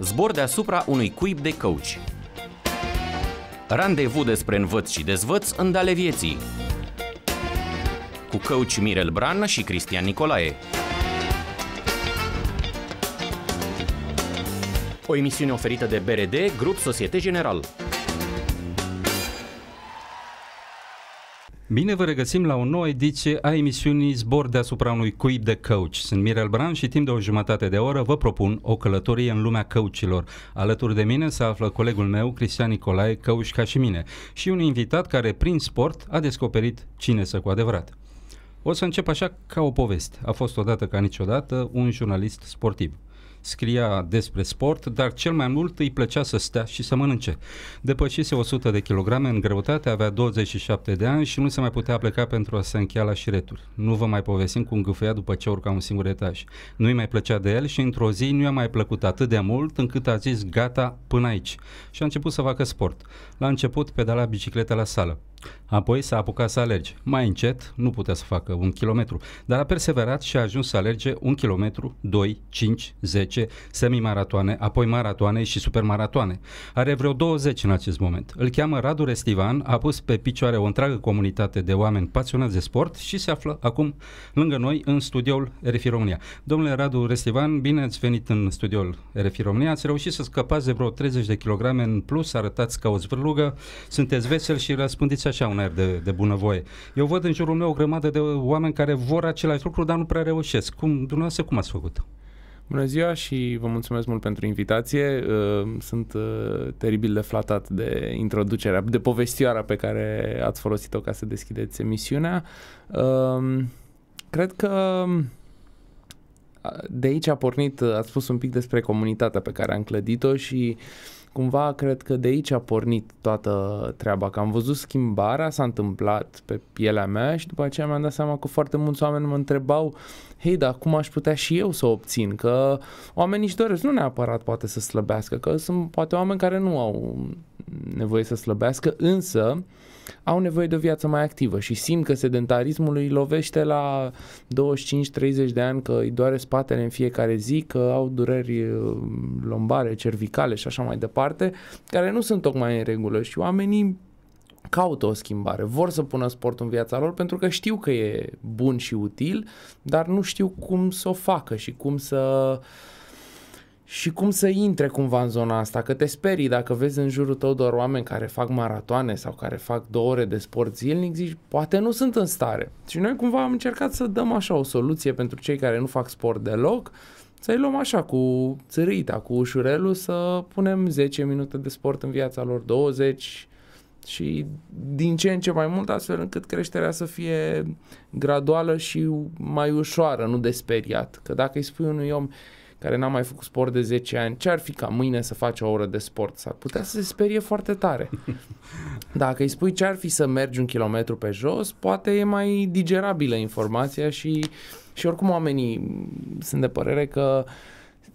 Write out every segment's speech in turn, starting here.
zbor deasupra unui cuib de căuci. Randevu despre învăț și dezvăț în dale vieții. Cu căuci Mirel Bran și Cristian Nicolae. O emisiune oferită de BRD, Grup Societe General. Bine vă regăsim la o nouă ediție a emisiunii Zbor deasupra unui cuib de coach. Sunt Mirel Bran și timp de o jumătate de oră vă propun o călătorie în lumea coachilor. Alături de mine se află colegul meu, Cristian Nicolae, coach ca și mine, și un invitat care, prin sport, a descoperit cine să cu adevărat. O să încep așa ca o poveste. A fost odată ca niciodată un jurnalist sportiv scria despre sport, dar cel mai mult îi plăcea să stea și să mănânce. Depășise 100 de kilograme în greutate, avea 27 de ani și nu se mai putea pleca pentru a se încheia la șireturi. Nu vă mai povestim cum gâfâia după ce urca un singur etaj. Nu-i mai plăcea de el și într-o zi nu i-a mai plăcut atât de mult încât a zis gata până aici și a început să facă sport. La început pedala bicicleta la sală. Apoi s-a apucat să alerge. Mai încet, nu putea să facă un kilometru, dar a perseverat și a ajuns să alerge un kilometru, 2, 5, 10 semimaratoane, apoi maratoane și supermaratoane. Are vreo 20 în acest moment. Îl cheamă Radu Restivan, a pus pe picioare o întreagă comunitate de oameni pasionați de sport și se află acum lângă noi în studioul RFI România. Domnule Radu Restivan, bine ați venit în studioul RFI România. Ați reușit să scăpați de vreo 30 de kilograme în plus, arătați ca o zvârlugă, sunteți vesel și răspundiți este așa un aer de, de bunăvoie. Eu văd în jurul meu o grămadă de oameni care vor același lucru, dar nu prea reușesc. Cum, dumneavoastră, cum ați făcut? Bună ziua și vă mulțumesc mult pentru invitație. Uh, sunt uh, teribil de flatat de introducerea, de povestioara pe care ați folosit-o ca să deschideți emisiunea. Um, cred că um, de aici a pornit, ați spus un pic despre comunitatea pe care am clădit-o și uh, Cumva cred că de aici a pornit toată treaba, că am văzut schimbarea, s-a întâmplat pe pielea mea și după aceea mi-am dat seama că foarte mulți oameni mă întrebau hei, dar cum aș putea și eu să obțin? Că oamenii își doresc, nu neapărat poate să slăbească, că sunt poate oameni care nu au nevoie să slăbească, însă uh, au nevoie de o viață mai activă și simt că sedentarismul îi lovește la 25-30 de ani, că îi doare spatele în fiecare zi, că au dureri uh, lombare, cervicale și așa mai departe, care nu sunt tocmai în regulă și oamenii caută o schimbare, vor să pună sport în viața lor pentru că știu că e bun și util, dar nu știu cum să o facă și cum să uh, și cum să intre cumva în zona asta, că te sperii dacă vezi în jurul tău doar oameni care fac maratoane sau care fac două ore de sport zilnic, zici, poate nu sunt în stare. Și noi cumva am încercat să dăm așa o soluție pentru cei care nu fac sport deloc, să-i luăm așa cu țărita, cu ușurelul, să punem 10 minute de sport în viața lor, 20 și din ce în ce mai mult astfel încât creșterea să fie graduală și mai ușoară, nu desperiat. Că dacă îi spui unui om, care n-a mai făcut sport de 10 ani, ce ar fi ca mâine să faci o oră de sport? S-ar putea să se sperie foarte tare. Dacă îi spui ce ar fi să mergi un kilometru pe jos, poate e mai digerabilă informația și, și oricum oamenii sunt de părere că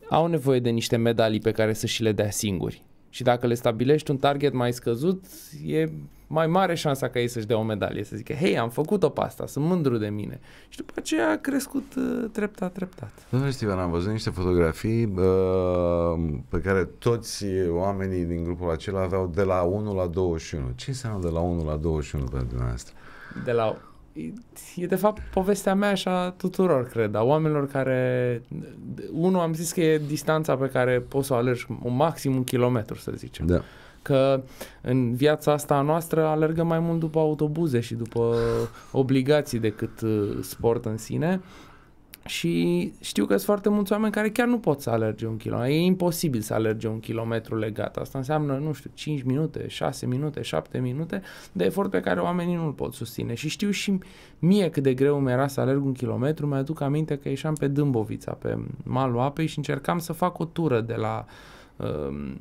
au nevoie de niște medalii pe care să și le dea singuri. Și dacă le stabilești un target mai scăzut, e mai mare șansa ca ei să-și dea o medalie, să zică, hei, am făcut-o pe asta, sunt mândru de mine. Și după aceea a crescut uh, treptat, treptat. Domnule Steven, am văzut niște fotografii uh, pe care toți oamenii din grupul acela aveau de la 1 la 21. Ce înseamnă de la 1 la 21 pentru dumneavoastră? De la e de fapt povestea mea și a tuturor, cred, a oamenilor care... Unul am zis că e distanța pe care poți să o alergi, un maxim un kilometru, să zicem. Da. Că în viața asta a noastră alergăm mai mult după autobuze și după obligații decât uh, sport în sine și știu că sunt foarte mulți oameni care chiar nu pot să alerge un kilometru. E imposibil să alerge un kilometru legat. Asta înseamnă, nu știu, 5 minute, 6 minute, 7 minute de efort pe care oamenii nu-l pot susține. Și știu și mie cât de greu mi-era să alerg un kilometru. Mi-aduc aminte că ieșeam pe Dâmbovița, pe malul apei și încercam să fac o tură de la uh,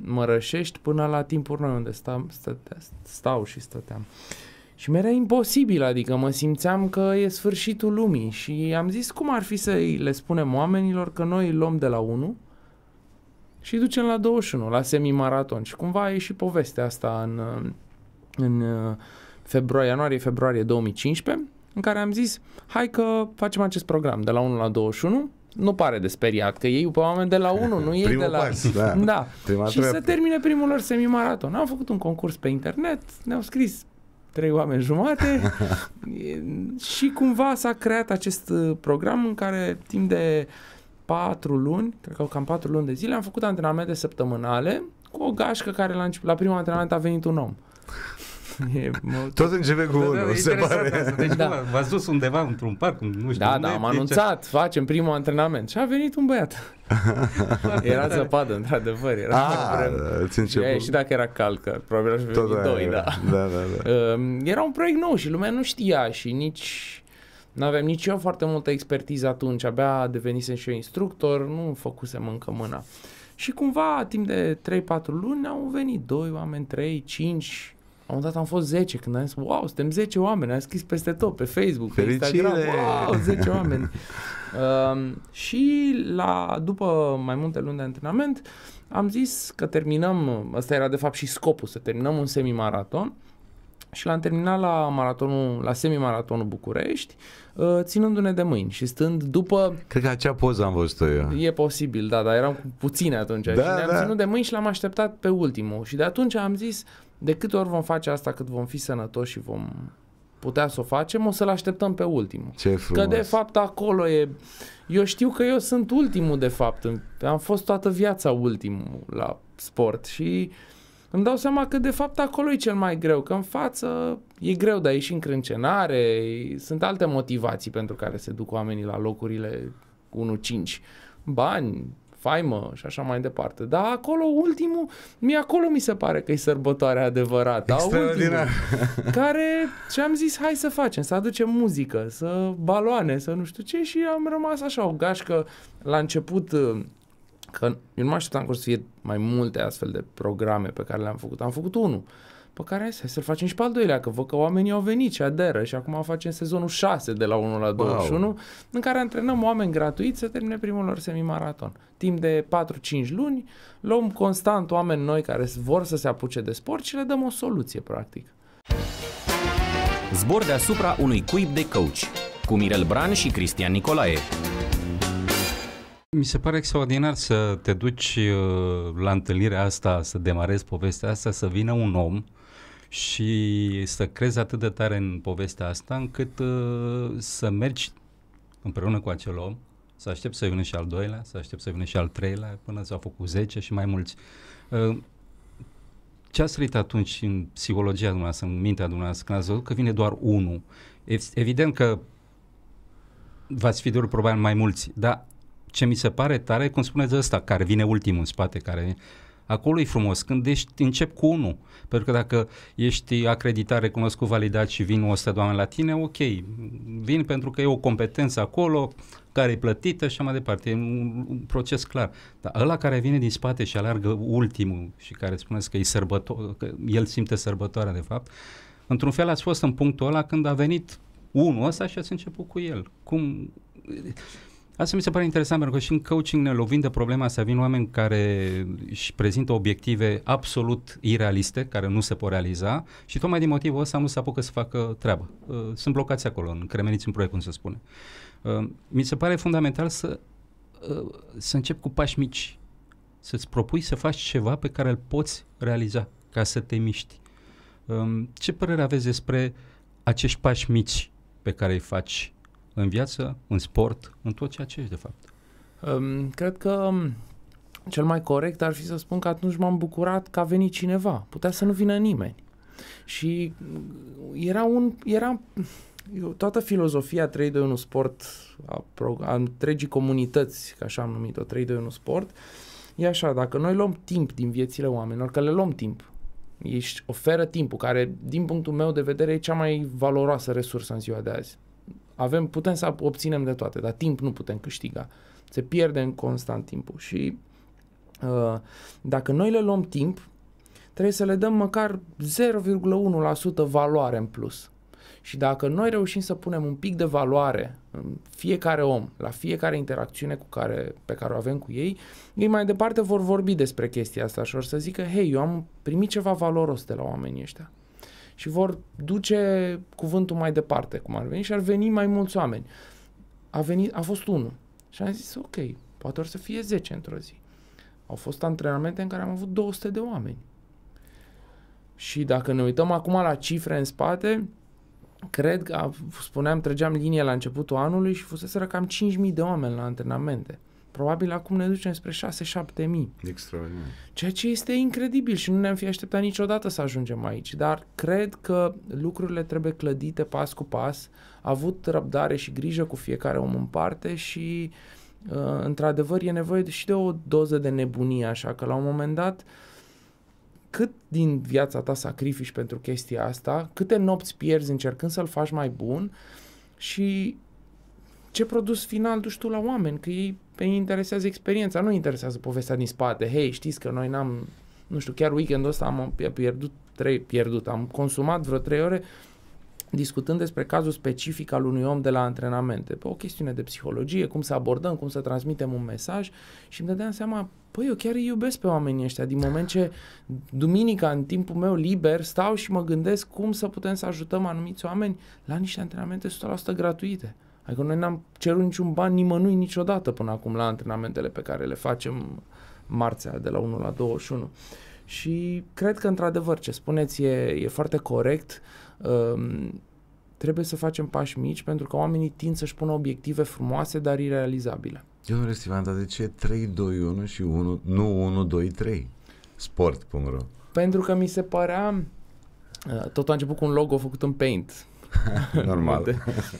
Mărășești până la timpul noi unde stau, stăte, stau și stăteam. Uh, și mi-era imposibil, adică mă simțeam că e sfârșitul lumii și am zis cum ar fi să le spunem oamenilor că noi îi luăm de la 1 și ducem la 21, la semimaraton. Și cumva a ieșit povestea asta în, în uh, februarie, ianuarie-februarie 2015, în care am zis, hai că facem acest program de la 1 la 21, nu pare de speriat, că ei pe oameni de la 1, nu ei de la... Pas, da. da. Prima și treaptă. să termine primul lor semimaraton. Am făcut un concurs pe internet, ne-au scris trei oameni jumate și cumva s-a creat acest uh, program în care timp de patru luni, cred că cam patru luni de zile, am făcut antrenamente săptămânale cu o gașcă care la, început, la primul antrenament a venit un om. E, mă... Tot începe cu da, da, unul, da, se pare. Deci da. v-ați dus undeva într-un parc, nu știu Da, unde, da, am deci anunțat, ce... facem primul antrenament și a venit un băiat. era zăpadă, într-adevăr. Era a, vrem. da, aia, și dacă era calcă, probabil aș veni doi, da. da. da, da, da. era un proiect nou și lumea nu știa și nici... Nu aveam nici eu foarte multă expertiză atunci, abia devenisem și eu instructor, nu făcusem încă mâna. Și cumva, timp de 3-4 luni, au venit 2 oameni, 3, 5, am dat am fost 10 când am zis, wow, suntem 10 oameni, am scris peste tot, pe Facebook, Fericire! pe Instagram, wow, 10 oameni. uh, și la, după mai multe luni de antrenament, am zis că terminăm, ăsta era de fapt și scopul, să terminăm un semimaraton și l-am terminat la maratonul, la semimaratonul București, ă, ținându-ne de mâini și stând după... Cred că acea poză am văzut eu. E posibil, da, dar eram puține atunci da, și ne-am da. ținut de mâini și l-am așteptat pe ultimul și de atunci am zis, de câte ori vom face asta cât vom fi sănătoși și vom putea să o facem, o să-l așteptăm pe ultimul. Ce frumos. Că de fapt acolo e... Eu știu că eu sunt ultimul de fapt. Am fost toată viața ultimul la sport și îmi dau seama că de fapt acolo e cel mai greu, că în față e greu, dar e și încrâncenare, sunt alte motivații pentru care se duc oamenii la locurile 1-5. Bani, faimă și așa mai departe. Dar acolo ultimul, mi acolo mi se pare că e sărbătoarea adevărată. Ultimul, care și am zis hai să facem, să aducem muzică, să baloane, să nu știu ce și am rămas așa o gașcă la început că eu nu mă așteptam că o să fie mai multe astfel de programe pe care le-am făcut. Am făcut unul Pă care hai să-l facem și pe al doilea, că văd că oamenii au venit și aderă și acum facem sezonul 6 de la 1 la 21, wow. în care antrenăm oameni gratuit să termine primul lor semimaraton. Timp de 4-5 luni luăm constant oameni noi care vor să se apuce de sport și le dăm o soluție, practic. Zbor deasupra unui cuib de coach cu Mirel Bran și Cristian Nicolae. Mi se pare extraordinar să te duci uh, la întâlnirea asta, să demarezi povestea asta, să vină un om uh, și să crezi atât de tare în povestea asta încât uh, să mergi împreună cu acel om, să aștept să vină și al doilea, să aștept să vină și al treilea, până s-au făcut 10 și mai mulți. Uh, ce a sărit atunci în psihologia dumneavoastră, în mintea dumneavoastră, când ați văzut că vine doar unul? Evident că v-ați fi dorit probabil mai mulți, dar ce mi se pare tare, cum spuneți ăsta, care vine ultimul în spate, care Acolo e frumos, când ești, încep cu unul. Pentru că dacă ești acreditat, recunoscut, validat și vin 100 de oameni la tine, ok, vin pentru că e o competență acolo, care e plătită și așa mai departe. E un, un proces clar. Dar ăla care vine din spate și alargă ultimul și care spuneți că, e sărbăto- că el simte sărbătoarea, de fapt, într-un fel ați fost în punctul ăla când a venit unul ăsta și ați început cu el. Cum... Asta mi se pare interesant pentru că și în coaching ne lovim de problema să vin oameni care își prezintă obiective absolut irealiste, care nu se pot realiza și tocmai din motivul ăsta nu se apucă să facă treabă. Uh, sunt blocați acolo, în cremeniți în proiect, cum se spune. Uh, mi se pare fundamental să, uh, să încep cu pași mici, să-ți propui să faci ceva pe care îl poți realiza, ca să te miști. Um, ce părere aveți despre acești pași mici pe care îi faci în viață, în sport, în tot ceea ce ești, de fapt? Um, cred că um, cel mai corect ar fi să spun că atunci m-am bucurat că a venit cineva. Putea să nu vină nimeni. Și mm, era un... Era, toată filozofia un Sport, a, pro, a întregii comunități, ca așa am numit-o, un Sport, e așa, dacă noi luăm timp din viețile oamenilor, că le luăm timp, ei oferă timpul, care, din punctul meu de vedere, e cea mai valoroasă resursă în ziua de azi. Avem, putem să obținem de toate, dar timp nu putem câștiga. Se pierde în constant timpul și uh, dacă noi le luăm timp, trebuie să le dăm măcar 0,1% valoare în plus. Și dacă noi reușim să punem un pic de valoare în fiecare om, la fiecare interacțiune cu care, pe care o avem cu ei, ei mai departe vor vorbi despre chestia asta și vor să zică, hei, eu am primit ceva valoros de la oamenii ăștia și vor duce cuvântul mai departe, cum ar veni, și ar veni mai mulți oameni. A, venit, a fost unul. Și am zis, ok, poate or să fie 10 într-o zi. Au fost antrenamente în care am avut 200 de oameni. Și dacă ne uităm acum la cifre în spate, cred că, spuneam, trăgeam linie la începutul anului și fuseseră cam 5.000 de oameni la antrenamente. Probabil acum ne ducem spre 6-7 mii. Extraordinar. Ceea ce este incredibil și nu ne-am fi așteptat niciodată să ajungem aici. Dar cred că lucrurile trebuie clădite pas cu pas, avut răbdare și grijă cu fiecare om în parte și uh, într-adevăr e nevoie și de o doză de nebunie, așa că la un moment dat cât din viața ta sacrifici pentru chestia asta, câte nopți pierzi încercând să-l faci mai bun și ce produs final duci tu la oameni, că ei pe ei interesează experiența, nu interesează povestea din spate. Hei, știți că noi n-am, nu știu, chiar weekendul ăsta am pierdut, trei, pierdut, am consumat vreo trei ore discutând despre cazul specific al unui om de la antrenamente, pe o chestiune de psihologie, cum să abordăm, cum să transmitem un mesaj și îmi dădeam seama, păi eu chiar îi iubesc pe oamenii ăștia, din moment ce duminica, în timpul meu liber, stau și mă gândesc cum să putem să ajutăm anumiți oameni la niște antrenamente 100% gratuite. Adică noi n-am cerut niciun ban nimănui niciodată până acum la antrenamentele pe care le facem marțea de la 1 la 21. Și cred că, într-adevăr, ce spuneți e, e foarte corect. Um, trebuie să facem pași mici pentru că oamenii tind să-și pună obiective frumoase, dar irealizabile. Eu nu Ivan, dar de ce 3, 2, 1 și 1, nu 1, 2, 3? Sport.ro Pentru că mi se părea... Eh, Tot a început cu un logo făcut în Paint Normal. De,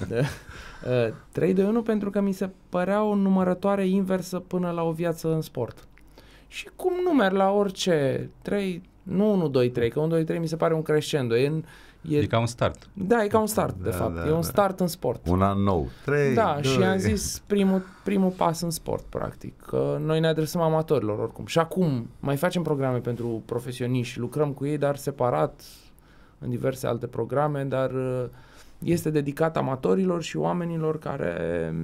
de, da. uh, 3, 2, 1 pentru că mi se părea o numărătoare inversă până la o viață în sport. Și cum numer la orice 3, nu 1, 2, 3, că 1, 2, 3 mi se pare un crescendo. E, în, e, e ca un start. Da, e ca un start, da, de fapt. Da, e un da. start da. în sport. Un an nou. 3, da, 2. și am zis primul, primul pas în sport, practic. Că noi ne adresăm amatorilor oricum. Și acum mai facem programe pentru profesioniști, lucrăm cu ei, dar separat, în diverse alte programe, dar uh, este dedicat amatorilor și oamenilor care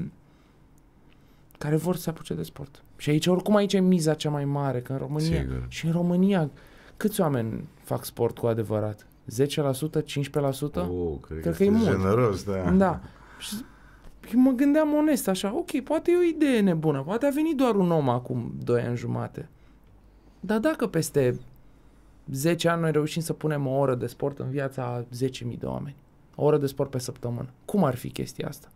care vor să apuce de sport. Și aici, oricum, aici e miza cea mai mare, că în România Sigur. și în România câți oameni fac sport cu adevărat? 10%? 15%? Oh, cred, cred că, că e mult. generos, da. Da. Și mă gândeam onest așa, ok, poate e o idee nebună, poate a venit doar un om acum 2 ani jumate. Dar dacă peste 10 ani noi reușim să punem o oră de sport în viața a 10.000 de oameni. O oră de sport pe săptămână. Cum ar fi chestia asta?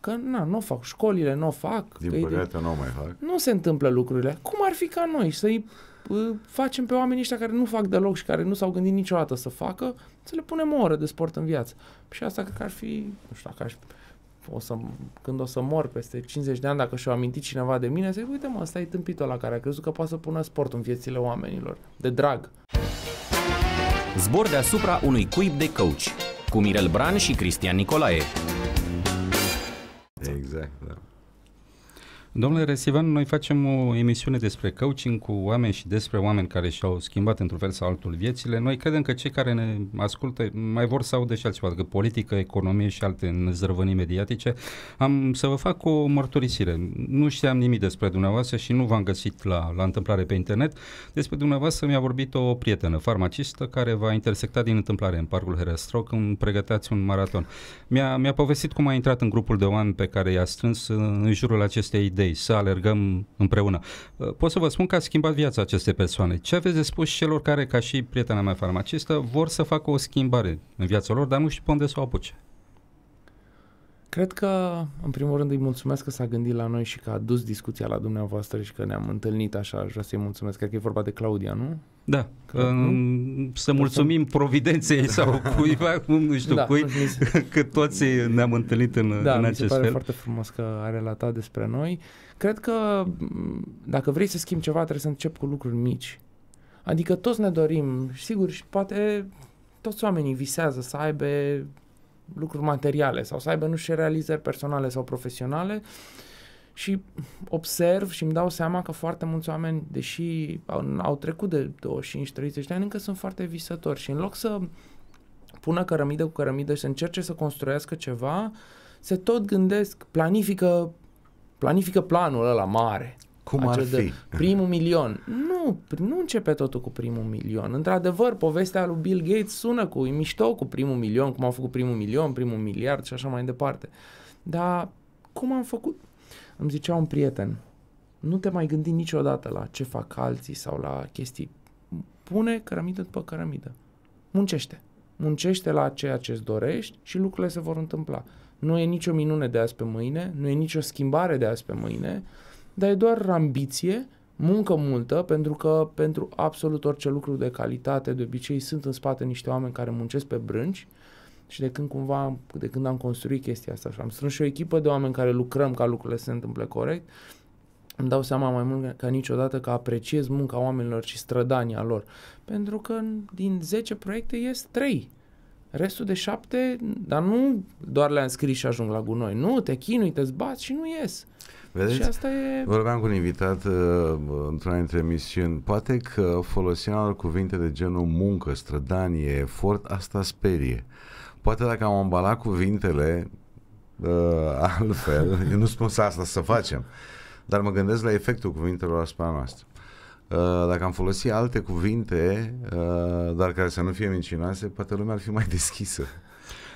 Că na, nu fac școlile, nu fac. Din păcate din... nu mai fac. Nu se întâmplă lucrurile. Cum ar fi ca noi să-i uh, facem pe oamenii ăștia care nu fac deloc și care nu s-au gândit niciodată să facă, să le punem o oră de sport în viață. Și asta cred că ar fi, nu știu dacă aș o să, când o să mor peste 50 de ani, dacă și-o aminti cineva de mine, să-i uite mă, ăsta e tâmpitul la care a crezut că poate să pună sport în viețile oamenilor, de drag. Zbor deasupra unui cuib de coach cu Mirel Bran și Cristian Nicolae. Exact, da. Domnule Resivan, noi facem o emisiune despre coaching cu oameni și despre oameni care și-au schimbat într-un fel sau altul viețile. Noi credem că cei care ne ascultă mai vor să audă și altceva, adică politică, economie și alte înzărvănii mediatice. Am să vă fac o mărturisire. Nu știam nimic despre dumneavoastră și nu v-am găsit la, la întâmplare pe internet. Despre dumneavoastră mi-a vorbit o prietenă, farmacistă, care va intersecta din întâmplare în Parcul Herăstrău când pregăteați un maraton. Mi-a, mi-a povestit cum a intrat în grupul de oameni pe care i-a strâns în jurul acestei idei ei, să alergăm împreună. Uh, pot să vă spun că a schimbat viața acestei persoane. Ce aveți de spus celor care, ca și prietena mea farmacistă, vor să facă o schimbare în viața lor, dar nu știu pe unde să o apuce? Cred că, în primul rând, îi mulțumesc că s-a gândit la noi și că a dus discuția la dumneavoastră și că ne-am întâlnit așa. Aș vrea să-i mulțumesc. Cred că e vorba de Claudia, nu? Da. Că, nu? Să mulțumim providenței sau cuiva, nu știu da, cui, că toți ne-am întâlnit în, da, în acest mi se pare fel. foarte frumos că a relatat despre noi. Cred că mm, dacă vrei să schimbi ceva, trebuie să începi cu lucruri mici. Adică toți ne dorim, sigur, și poate toți oamenii visează să aibă lucruri materiale sau să aibă, nu știu, realizări personale sau profesionale, uh, și observ și îmi dau seama că foarte mulți oameni, deși au, au trecut de 25-30 de ani, încă sunt foarte visători și în loc să pună cărămidă cu cărămidă și să încerce să construiască ceva, se tot gândesc, planifică, planifică planul ăla mare. Cum ar fi? De primul milion. Nu, nu începe totul cu primul milion. Într-adevăr, povestea lui Bill Gates sună cu, e mișto cu primul milion, cum au făcut primul milion, primul miliard și așa mai departe. Dar cum am făcut îmi zicea un prieten, nu te mai gândi niciodată la ce fac alții sau la chestii. Pune cărămidă după cărămidă. Muncește. Muncește la ceea ce îți dorești și lucrurile se vor întâmpla. Nu e nicio minune de azi pe mâine, nu e nicio schimbare de azi pe mâine, dar e doar ambiție, muncă multă, pentru că pentru absolut orice lucru de calitate, de obicei, sunt în spate niște oameni care muncesc pe brânci, uh, și de când cumva, de când am construit chestia asta și am strâns și o echipă de oameni care lucrăm ca lucrurile se întâmple corect, îmi dau seama mai mult ca niciodată că apreciez munca oamenilor și strădania lor. Pentru că din 10 proiecte ies 3. Restul de 7, dar nu doar le-am scris și ajung la gunoi. Nu, te chinui, te zbați și nu ies. Vedeți? Și asta e... Vorbeam cu un invitat uh, într-una dintre emisiuni. Poate că foloseam cuvinte de genul muncă, strădanie, efort, asta sperie. Poate dacă am ambalat cuvintele uh, altfel, eu nu spun să asta să facem, dar mă gândesc la efectul cuvintelor asupra noastră. Uh, dacă am folosit alte cuvinte, uh, dar care să nu fie mincinoase, poate lumea ar fi mai deschisă.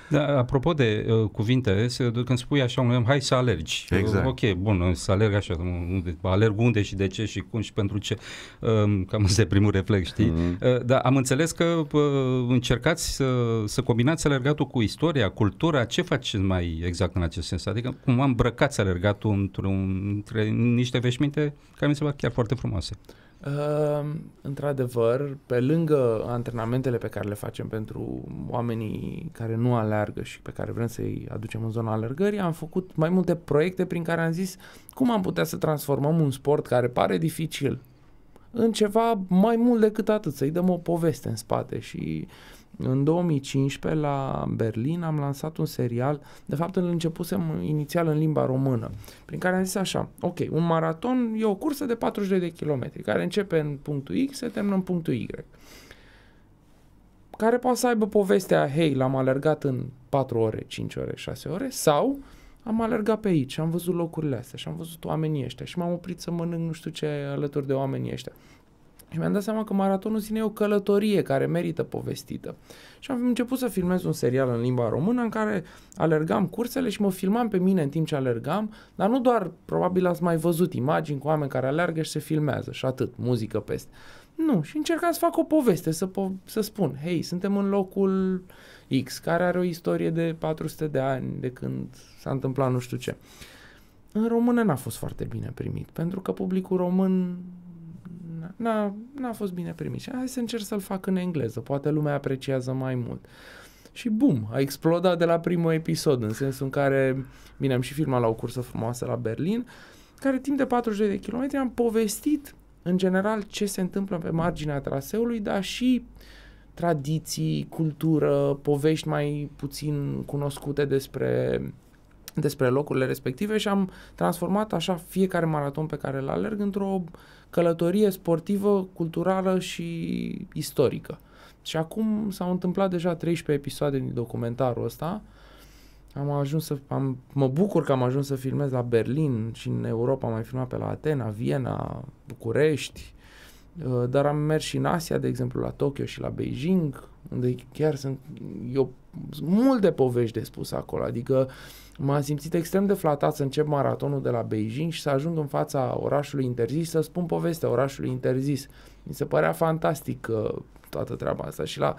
Da, apropo de uh, cuvinte, când spui așa un om, hai să alergi. Uh, exact. Uh, ok, bun, să alerg așa, unde, alerg unde și de ce și cum și pentru ce. Uh, cam este primul reflex, știi? Mm-hmm. Uh, dar am înțeles că uh, încercați să, să combinați alergatul cu istoria, cultura, ce faceți mai exact în acest sens? Adică cum am îmbrăcați alergatul într-un, între niște veșminte care mi se par chiar foarte frumoase. Uh, Uh, într-adevăr, pe lângă antrenamentele pe care le facem pentru oamenii care nu alergă și pe care vrem să-i aducem în zona alergării, am făcut mai multe proiecte prin care am zis cum am putea să transformăm un sport care pare dificil în ceva mai mult decât atât, să-i dăm o poveste în spate și în 2015, la Berlin, am lansat un serial, de fapt îl începusem inițial în limba română, prin care am zis așa, ok, un maraton e o cursă de 42 de kilometri, care începe în punctul X, se termină în punctul Y care poate să aibă povestea, hei, l-am alergat în 4 ore, 5 ore, 6 ore, sau am alergat pe aici, am văzut locurile astea și am văzut oamenii ăștia și m-am oprit să mănânc nu știu ce alături de oamenii ăștia. Și mi-am dat seama că maratonul sine e o călătorie care merită povestită. Și am început să filmez un serial în limba română în care alergam cursele și mă filmam pe mine în timp ce alergam, dar nu doar, probabil ați mai văzut imagini cu oameni care alergă și se filmează și atât, muzică peste. Nu, și încercam să fac o poveste, să, po- să spun, hei, suntem în locul X, care are o istorie de 400 de ani de când s-a întâmplat nu știu ce. În română n-a fost foarte bine primit, pentru că publicul român N-a, n-a fost bine primit. Și hai să încerc să-l fac în engleză, poate lumea apreciază mai mult. Și bum, a explodat de la primul episod, în sensul în care, bine, am și filmat la o cursă frumoasă la Berlin, care timp de 42 de kilometri am povestit în general ce se întâmplă pe marginea traseului, dar și tradiții, cultură, povești mai puțin cunoscute despre despre locurile respective și am transformat așa fiecare maraton pe care îl alerg într-o călătorie sportivă, culturală și istorică. Și acum s-au întâmplat deja 13 episoade din documentarul ăsta. Am ajuns să, am, mă bucur că am ajuns să filmez la Berlin și în Europa am mai filmat pe la Atena, Viena, București, uh, dar am mers și în Asia, de exemplu, la Tokyo și la Beijing, unde chiar sunt, eu, sunt multe povești de spus acolo, adică m-am simțit extrem de flatat să încep maratonul de la Beijing și să ajung în fața orașului interzis să spun povestea orașului interzis. Mi se părea fantastic uh, toată treaba asta și la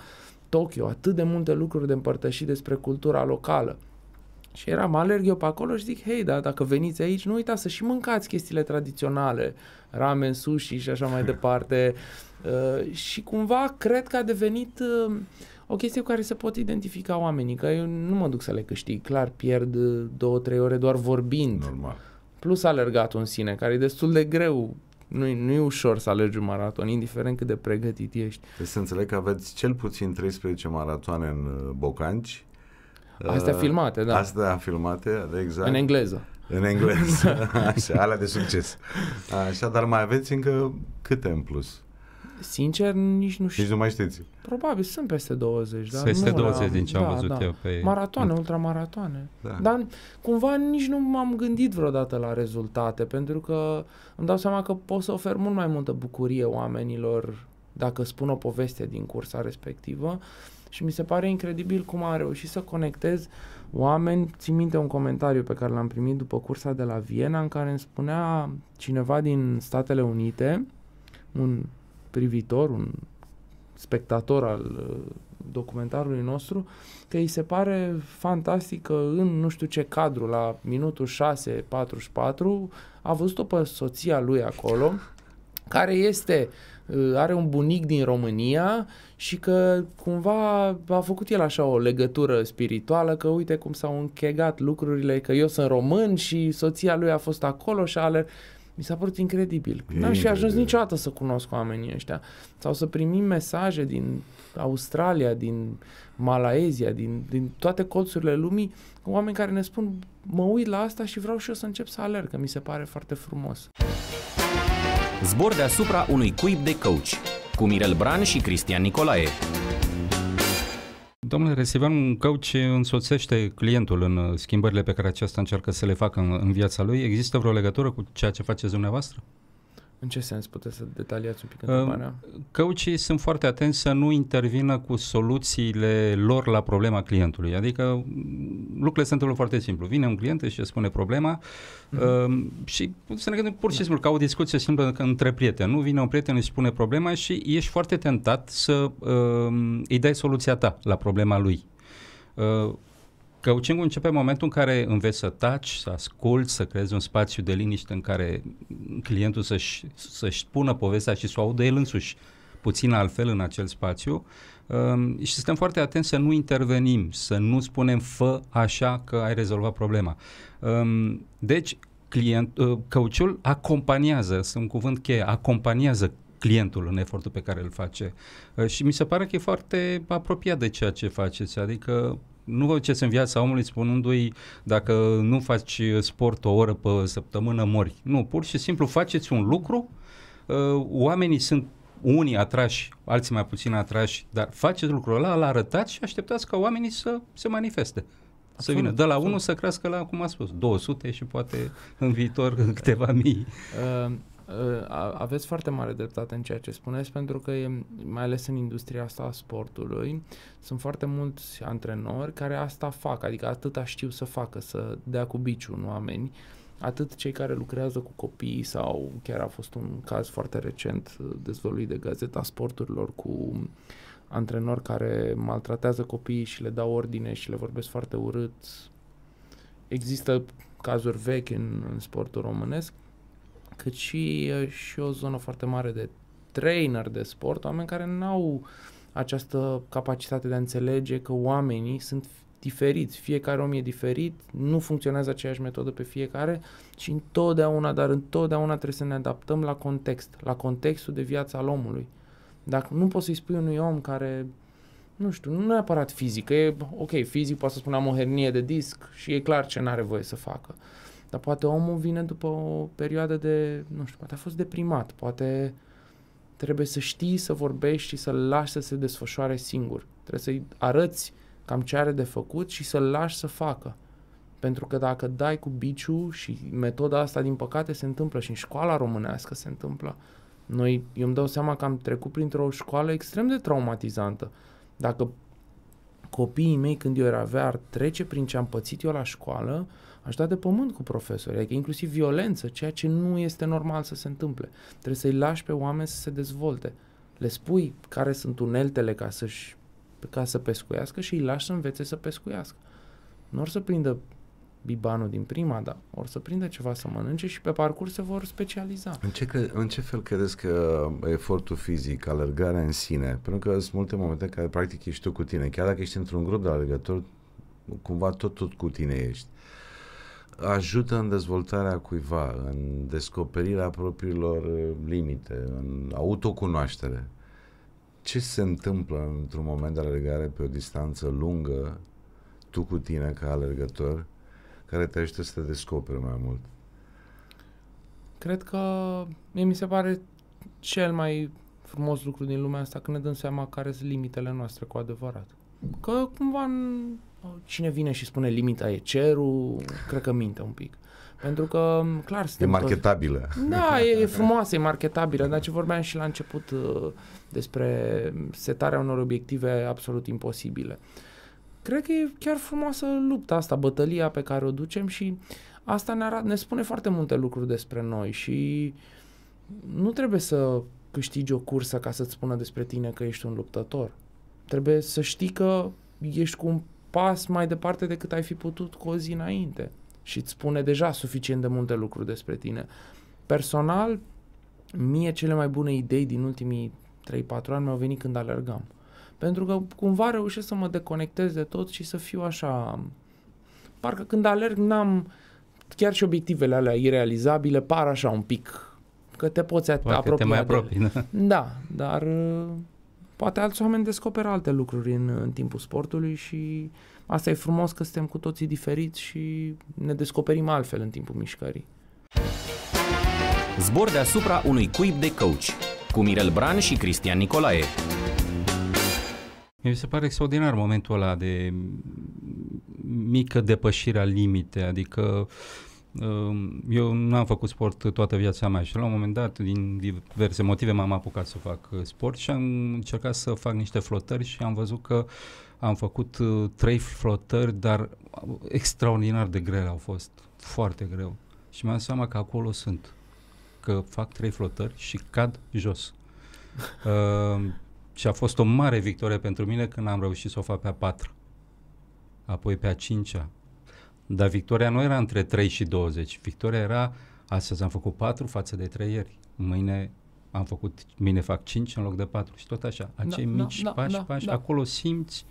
Tokyo, atât de multe lucruri de împărtășit despre cultura locală. Și eram, alerg eu pe acolo și zic, hei, da, dacă veniți aici, nu uitați să și mâncați chestiile tradiționale, ramen, sushi și așa mai departe, Uh, și cumva cred că a devenit uh, o chestie cu care se pot identifica oamenii, că eu nu mă duc să le câștig, clar pierd uh, două, trei ore doar vorbind. Normal. Plus alergatul în sine, care e destul de greu nu, nu e ușor să alegi un maraton, indiferent cât de pregătit ești. Trebuie deci să înțeleg că aveți cel puțin 13 maratoane în uh, Bocanci. Astea uh, filmate, da. Astea filmate, exact. În engleză. În engleză, așa, alea de succes. Așa, dar mai aveți încă câte în plus? Sincer, nici nu știu. Nici nu mai știți. Probabil sunt peste 20, dar Peste nu 20 la... din ce am da, văzut da. eu pe... Păi- Maratoane, mm. ultramaratoane. Da. Dar cumva nici nu m-am gândit vreodată la rezultate, pentru că îmi dau seama că pot să ofer mult mai multă bucurie oamenilor dacă spun o poveste din cursa respectivă și mi se pare incredibil cum am reușit să conectez oameni. Țin minte un comentariu pe care l-am primit după cursa de la Viena în care îmi spunea cineva din Statele Unite, un privitor, un spectator al uh, documentarului nostru, că îi se pare fantastic că în nu știu ce cadru, la minutul 6.44, a văzut-o pe soția lui acolo, care este uh, are un bunic din România și că cumva a făcut el așa o legătură spirituală, că uite cum s-au închegat lucrurile, că eu sunt român și soția lui a fost acolo și a aler- mi s-a părut incredibil. nu am și ajuns niciodată să cunosc oamenii ăștia sau să primim mesaje din Australia, din Malaezia, din, din toate colțurile lumii, oameni care ne spun mă uit la asta și vreau și eu să încep să alerg, că mi se pare foarte frumos. Zbor deasupra unui cuib de coach cu Mirel Bran și Cristian Nicolae. Domnule Resivan, un coach însoțește clientul în uh, schimbările pe care acesta încearcă să le facă în, în viața lui. Există vreo legătură cu ceea ce faceți dumneavoastră? În ce sens puteți să detaliați un pic întrebarea? Căucii sunt foarte atenți să nu intervină cu soluțiile lor la problema clientului. Adică lucrurile sunt întâmplă foarte simplu. Vine un client și spune problema mm-hmm. Uh, și să ne gândim pur și da. simplu da. ca o discuție simplă între prieteni. Nu vine un prieten și spune problema și ești foarte tentat să uh, îi dai soluția ta la problema lui. Uh, Coaching începe în momentul în care înveți să taci, să asculți, să creezi un spațiu de liniște în care clientul să-și, să-și spună povestea și să o audă el însuși puțin altfel în acel spațiu Uh, și suntem foarte atenți să nu intervenim, să nu spunem fă așa că ai rezolvat problema. Uh, deci, client, uh, căuciul acompaniază, sunt un cuvânt cheie, acompaniază clientul în efortul pe care îl face. Uh, și mi se pare că e foarte apropiat de ceea ce faceți, adică nu vă succes în viața omului spunându-i dacă nu faci sport o oră pe săptămână mori. Nu, pur și simplu faceți un lucru, uh, oamenii sunt unii atrași, alții mai puțin atrași, dar faceți lucrul ăla, îl arătați și așteptați ca oamenii să se manifeste. Să vină de la 1 să crească la, cum a spus, 200 și poate în viitor câteva mii. Uh, aveți foarte mare dreptate în ceea ce spuneți, pentru că, mai ales în industria asta a sportului, sunt foarte mulți antrenori care asta fac, adică atâta știu să facă, să dea cu biciu în oameni, atât cei care lucrează cu copii sau chiar a fost un caz foarte recent uh, dezvăluit de Gazeta Sporturilor cu antrenori care maltratează copiii și le dau ordine și le vorbesc foarte urât. Există cazuri vechi în, în sportul românesc cât și, și o zonă foarte mare de trainer de sport, oameni care n-au această capacitate de a înțelege că oamenii sunt diferiți, fiecare om e diferit, nu funcționează aceeași metodă pe fiecare și întotdeauna, dar întotdeauna trebuie să ne adaptăm la context, la contextul de viață al omului. Dacă nu poți să-i spui unui om care, nu știu, nu neapărat fizic, că e, ok, fizic poate să spună am o hernie de disc și e clar ce n-are voie să facă. Dar poate omul vine după o perioadă de, nu știu, poate a fost deprimat, poate trebuie să știi să vorbești și să-l lași să se desfășoare singur. Trebuie să-i arăți cam ce are de făcut și să-l lași să facă. Pentru că dacă dai cu biciu și metoda asta, din păcate, se întâmplă și în școala românească se întâmplă. Noi, eu îmi dau seama că am trecut printr-o școală extrem de traumatizantă. Dacă copiii mei când eu era avea ar trece prin ce am pățit eu la școală, aș da de pământ cu profesori, adică inclusiv violență, ceea ce nu este normal să se întâmple. Trebuie să-i lași pe oameni să se dezvolte. Le spui care sunt uneltele ca, să ca să pescuiască și îi lași să învețe să pescuiască. Nu or să prindă bibanul din prima, dar or să prindă ceva să mănânce și pe parcurs se vor specializa. În ce, în ce fel crezi că uh, efortul fizic, alergarea în sine, pentru că sunt multe momente care practic ești tu cu tine, chiar dacă ești într-un grup de alergători, cumva tot, tot cu tine ești ajută în dezvoltarea cuiva, în descoperirea propriilor uh, limite, în autocunoaștere. Ce se întâmplă într-un moment de alergare pe o distanță lungă, tu cu tine ca alergător, care te ajută să te descoperi mai mult? Cred că mie mi se pare cel mai frumos lucru din lumea asta când ne dăm seama care sunt limitele noastre cu adevărat. Că cumva cine vine și spune limita e cerul, cred că minte un pic. Pentru că, clar, suntem E marketabilă. Toți... Da, e, e frumoasă, e marketabilă, dar ce vorbeam și la început uh, despre setarea unor obiective absolut imposibile. Uh, cred că e chiar frumoasă lupta asta, bătălia pe care o ducem și asta ne, arat, ne spune foarte multe lucruri despre noi și nu trebuie să câștigi o cursă ca să-ți spună despre tine că ești un luptător. Trebuie să știi că ești cu un pas mai departe decât ai fi putut cu o zi înainte și îți spune deja suficient de multe lucruri despre tine. Personal, mie cele mai bune idei din ultimii 3-4 ani mi-au venit când alergam. Pentru că cumva reușesc să mă deconectez de tot și să fiu așa... Parcă când alerg n-am... Chiar și obiectivele alea irealizabile par așa un pic că te poți apropia. te mai apropii, de... Da. da, dar uh, poate alți oameni descoperă alte lucruri în, în timpul sportului și asta e frumos că suntem cu toții diferiți și ne descoperim altfel în timpul mișcării. Zbor deasupra unui cuib de coach cu Mirel Bran și Cristian Nicolae. Mi se pare extraordinar momentul ăla de mică depășire a limite, adică um, eu nu am făcut sport toată viața mea și la un moment dat, din diverse motive, m-am apucat să fac uh, sport și am încercat să fac niște flotări și am văzut că am făcut uh, trei flotări, dar extraordinar de grele au fost, foarte greu. Și mi-am seama că acolo sunt, că fac trei flotări și cad jos. uh, și a fost o mare victorie pentru mine când am reușit să o fac pe a patra, apoi pe a cincea. Dar victoria nu era între 3 și 20, victoria era astăzi am făcut 4 față de 3 ieri, mâine am făcut, mine fac 5 în loc de 4 și tot așa. Da, Acei da, mici da, pași, da, pași, da. acolo simți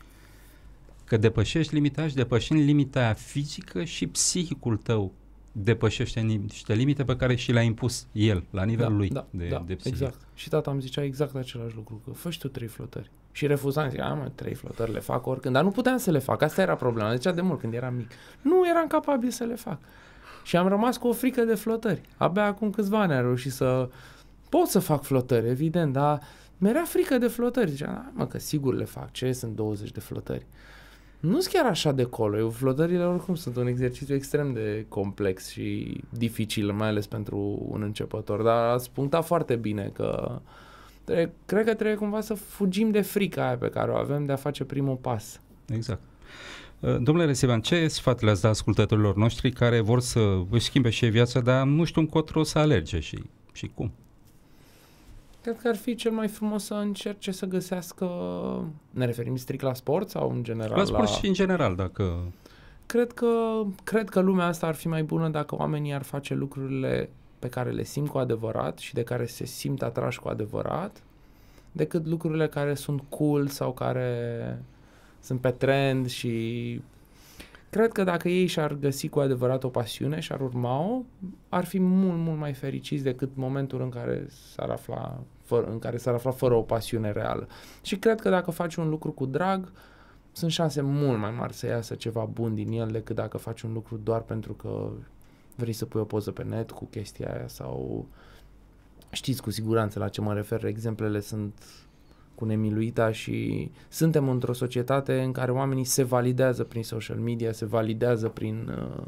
că depășești limita și depășind limita fizică și psihicul tău depășește niște limite pe care și le-a impus el, la nivelul da, lui da, de, da, de psihic. Exact. Și tata îmi zicea exact același lucru, că faci tu trei flotări. Și refuzam, zic, am trei flotări, le fac oricând, dar nu puteam să le fac, asta era problema, zicea de mult când eram mic. Nu eram capabil să le fac. Și am rămas cu o frică de flotări. Abia acum câțiva ani am reușit să... Pot să fac flotări, evident, dar mi-era frică de flotări. Zicea, mă, că sigur le fac, ce sunt 20 de flotări nu sunt chiar așa de colo. Eu, flotările oricum sunt un exercițiu extrem de complex și dificil, mai ales pentru un începător. Dar ați punctat foarte bine că trebuie, cred că trebuie cumva să fugim de frica aia pe care o avem de a face primul pas. Exact. Uh, domnule Resevan, ce sfat le-ați da ascultătorilor noștri care vor să își schimbe și viața, dar nu știu încotro să alerge și, și cum? Cred că ar fi cel mai frumos să încerce să găsească, ne referim strict la sport sau în general? La sport la... și în general, dacă... Cred că, cred că lumea asta ar fi mai bună dacă oamenii ar face lucrurile pe care le simt cu adevărat și de care se simt atrași cu adevărat, decât lucrurile care sunt cool sau care sunt pe trend și cred că dacă ei și-ar găsi cu adevărat o pasiune și-ar urma-o, ar fi mult, mult mai fericiți decât momentul în care s-ar afla fără, în care s-ar afla fără o pasiune reală. Și cred că dacă faci un lucru cu drag, sunt șanse mult mai mari să iasă ceva bun din el decât dacă faci un lucru doar pentru că vrei să pui o poză pe net cu chestia aia sau știți cu siguranță la ce mă refer, exemplele sunt cu nemiluita și suntem într-o societate în care oamenii se validează prin social media, se validează prin uh,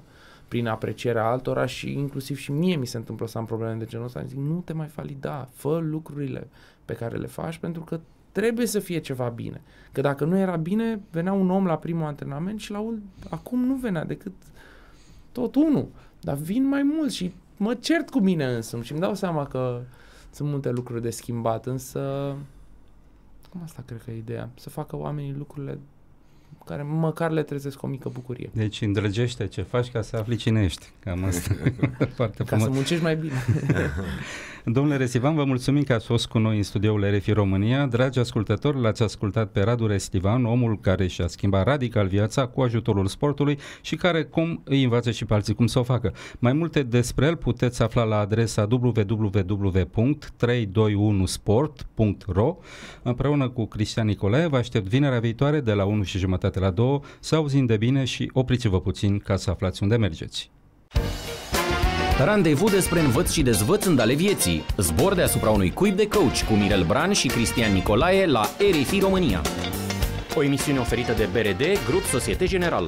prin aprecierea altora și inclusiv și mie mi se întâmplă să am probleme de genul ăsta. Zic, nu te mai valida, fă lucrurile pe care le faci pentru că trebuie să fie ceva bine. Că dacă nu era bine, venea un om la primul antrenament și la ul... acum nu venea decât tot unul. Dar vin mai mulți și mă cert cu mine însă și îmi dau seama că sunt multe lucruri de schimbat, însă cum asta cred că e ideea, să facă oamenii lucrurile care măcar le trezesc o mică bucurie. Deci îndrăgește ce faci ca să afli cine ești. Cam asta. Foarte ca frumos. să muncești mai bine. Domnule Restivan, vă mulțumim că ați fost cu noi în studioul RFI România. Dragi ascultători, l-ați ascultat pe Radu Restivan, omul care și-a schimbat radical viața cu ajutorul sportului și care cum îi învață și pe alții cum să o facă. Mai multe despre el puteți afla la adresa www.321sport.ro Împreună cu Cristian Nicolae vă aștept vinerea viitoare de la 1 și jumătate la 2 să auzim de bine și opriți-vă puțin ca să aflați unde mergeți. Randevu despre învăț și dezvăț în dale vieții. Zbor deasupra unui cuib de coach cu Mirel Bran și Cristian Nicolae la RFI România. O emisiune oferită de BRD, Grup Societe General.